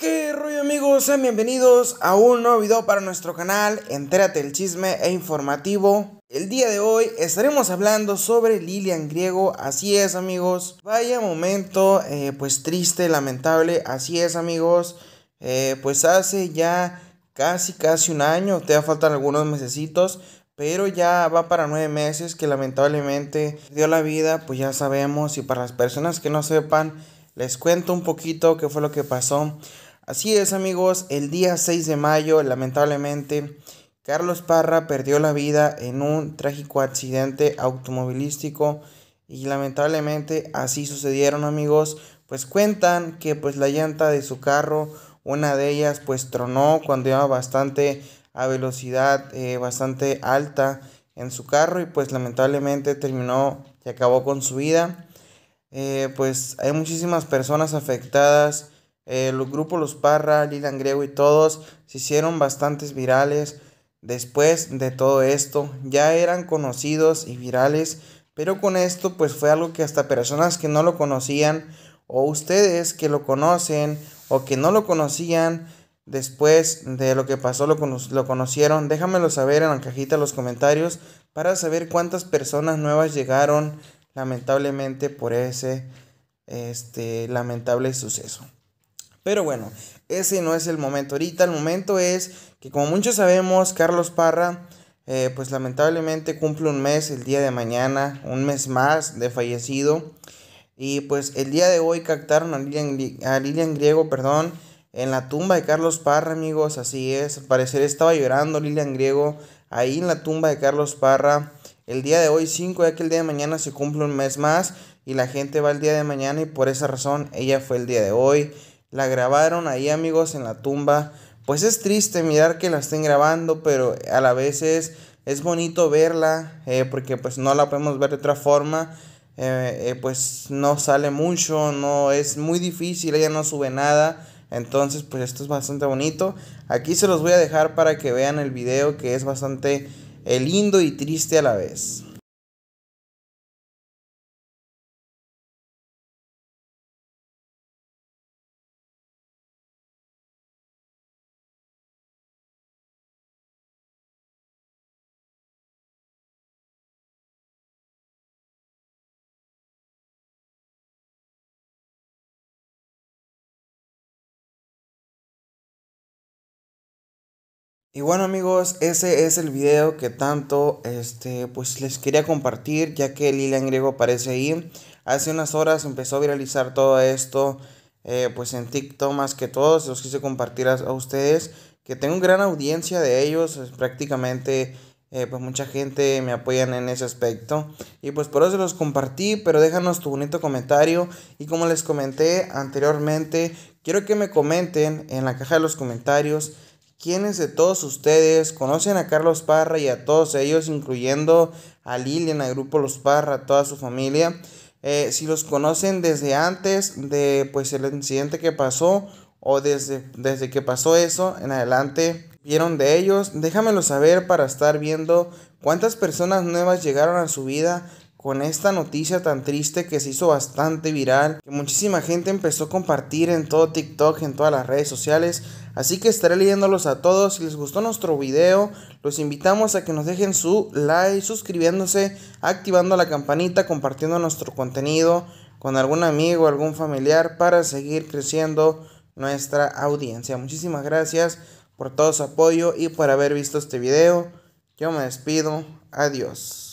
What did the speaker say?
¿Qué rollo amigos? Sean bienvenidos a un nuevo video para nuestro canal Entérate el chisme e informativo El día de hoy estaremos hablando sobre Lilian Griego, así es amigos Vaya momento eh, pues triste, lamentable, así es amigos eh, Pues hace ya casi casi un año, te faltar algunos mesecitos pero ya va para nueve meses que lamentablemente dio la vida, pues ya sabemos. Y para las personas que no sepan, les cuento un poquito qué fue lo que pasó. Así es amigos, el día 6 de mayo lamentablemente Carlos Parra perdió la vida en un trágico accidente automovilístico y lamentablemente así sucedieron amigos, pues cuentan que pues la llanta de su carro, una de ellas pues tronó cuando iba bastante a velocidad eh, bastante alta en su carro y pues lamentablemente terminó y acabó con su vida. Eh, pues hay muchísimas personas afectadas eh, el grupo Los Parra, Lilan Grego y todos se hicieron bastantes virales después de todo esto. Ya eran conocidos y virales, pero con esto pues fue algo que hasta personas que no lo conocían o ustedes que lo conocen o que no lo conocían después de lo que pasó lo, lo conocieron. Déjamelo saber en la cajita de los comentarios para saber cuántas personas nuevas llegaron lamentablemente por ese este lamentable suceso. Pero bueno, ese no es el momento. Ahorita el momento es que como muchos sabemos, Carlos Parra, eh, pues lamentablemente cumple un mes el día de mañana, un mes más de fallecido. Y pues el día de hoy captaron a Lilian, Griego, perdón, en la tumba de Carlos Parra, amigos. Así es, al parecer estaba llorando Lilian Griego ahí en la tumba de Carlos Parra. El día de hoy 5, ya que el día de mañana se cumple un mes más y la gente va el día de mañana y por esa razón ella fue el día de hoy. La grabaron ahí amigos en la tumba. Pues es triste mirar que la estén grabando, pero a la vez es, bonito verla, eh, porque pues no la podemos ver de otra forma. Eh, eh, pues no sale mucho, no es muy difícil, ella no sube nada. Entonces, pues esto es bastante bonito. Aquí se los voy a dejar para que vean el video que es bastante lindo y triste a la vez. Y bueno amigos, ese es el video que tanto este, pues les quería compartir, ya que Lilian Griego aparece ahí. Hace unas horas empezó a viralizar todo esto, eh, pues en TikTok más que todos, los quise compartir a, ustedes, que tengo gran audiencia de ellos, prácticamente eh, pues mucha gente me apoya en ese aspecto. Y pues por eso los compartí, pero déjanos tu bonito comentario. Y como les comenté anteriormente, quiero que me comenten en la caja de los comentarios ¿Quiénes de todos ustedes conocen a Carlos Parra y a todos ellos, incluyendo a Lilian, al grupo Los Parra, a toda su familia? Eh, si los conocen desde antes de pues el incidente que pasó o desde, desde que pasó eso en adelante, vieron de ellos, déjamelo saber para estar viendo cuántas personas nuevas llegaron a su vida con esta noticia tan triste que se hizo bastante viral, que muchísima gente empezó a compartir en todo TikTok, en todas las redes sociales. Así que estaré leyéndolos a todos. Si les gustó nuestro video, los invitamos a que nos dejen su like, suscribiéndose, activando la campanita, compartiendo nuestro contenido con algún amigo, algún familiar para seguir creciendo nuestra audiencia. Muchísimas gracias por todo su apoyo y por haber visto este video. Yo me despido. Adiós.